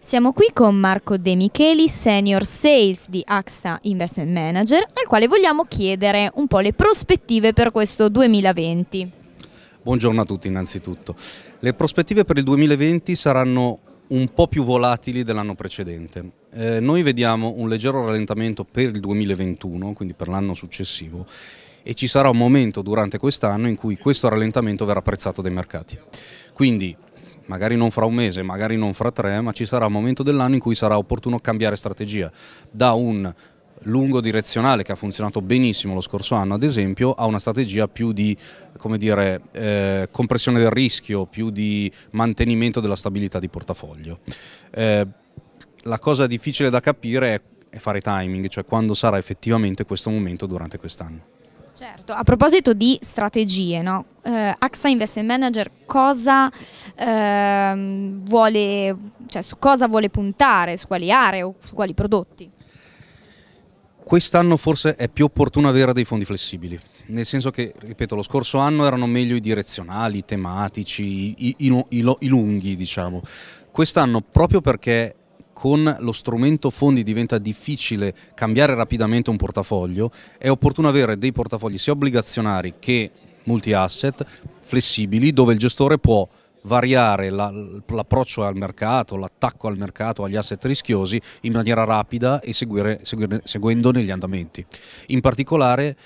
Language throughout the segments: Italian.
Siamo qui con Marco De Micheli, Senior Sales di AXA Investment Manager, al quale vogliamo chiedere un po' le prospettive per questo 2020. Buongiorno a tutti innanzitutto. Le prospettive per il 2020 saranno un po' più volatili dell'anno precedente. Eh, noi vediamo un leggero rallentamento per il 2021, quindi per l'anno successivo, e ci sarà un momento durante quest'anno in cui questo rallentamento verrà apprezzato dai mercati. Quindi magari non fra un mese, magari non fra tre, ma ci sarà un momento dell'anno in cui sarà opportuno cambiare strategia da un lungo direzionale che ha funzionato benissimo lo scorso anno ad esempio a una strategia più di dire, eh, compressione del rischio, più di mantenimento della stabilità di portafoglio. Eh, la cosa difficile da capire è fare timing, cioè quando sarà effettivamente questo momento durante quest'anno. Certo, a proposito di strategie, no? eh, AXA Investment Manager cosa, eh, vuole, cioè, su cosa vuole puntare, su quali aree o su quali prodotti? Quest'anno forse è più opportuno avere dei fondi flessibili, nel senso che, ripeto, lo scorso anno erano meglio i direzionali, i tematici, i, i, i, i lunghi, diciamo. Quest'anno, proprio perché con lo strumento fondi diventa difficile cambiare rapidamente un portafoglio, è opportuno avere dei portafogli sia obbligazionari che multi-asset, flessibili, dove il gestore può variare l'approccio al mercato, l'attacco al mercato, agli asset rischiosi in maniera rapida e seguire, seguire, seguendone gli andamenti. In particolare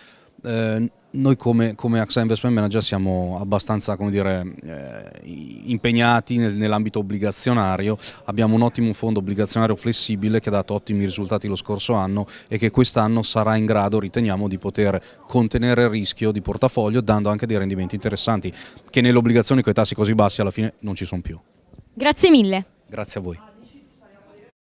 Ehm, noi come, come AXA Investment Manager siamo abbastanza dire, eh, impegnati nel, nell'ambito obbligazionario, abbiamo un ottimo fondo obbligazionario flessibile che ha dato ottimi risultati lo scorso anno e che quest'anno sarà in grado, riteniamo, di poter contenere il rischio di portafoglio dando anche dei rendimenti interessanti che nelle obbligazioni con i tassi così bassi alla fine non ci sono più. Grazie mille. Grazie a voi.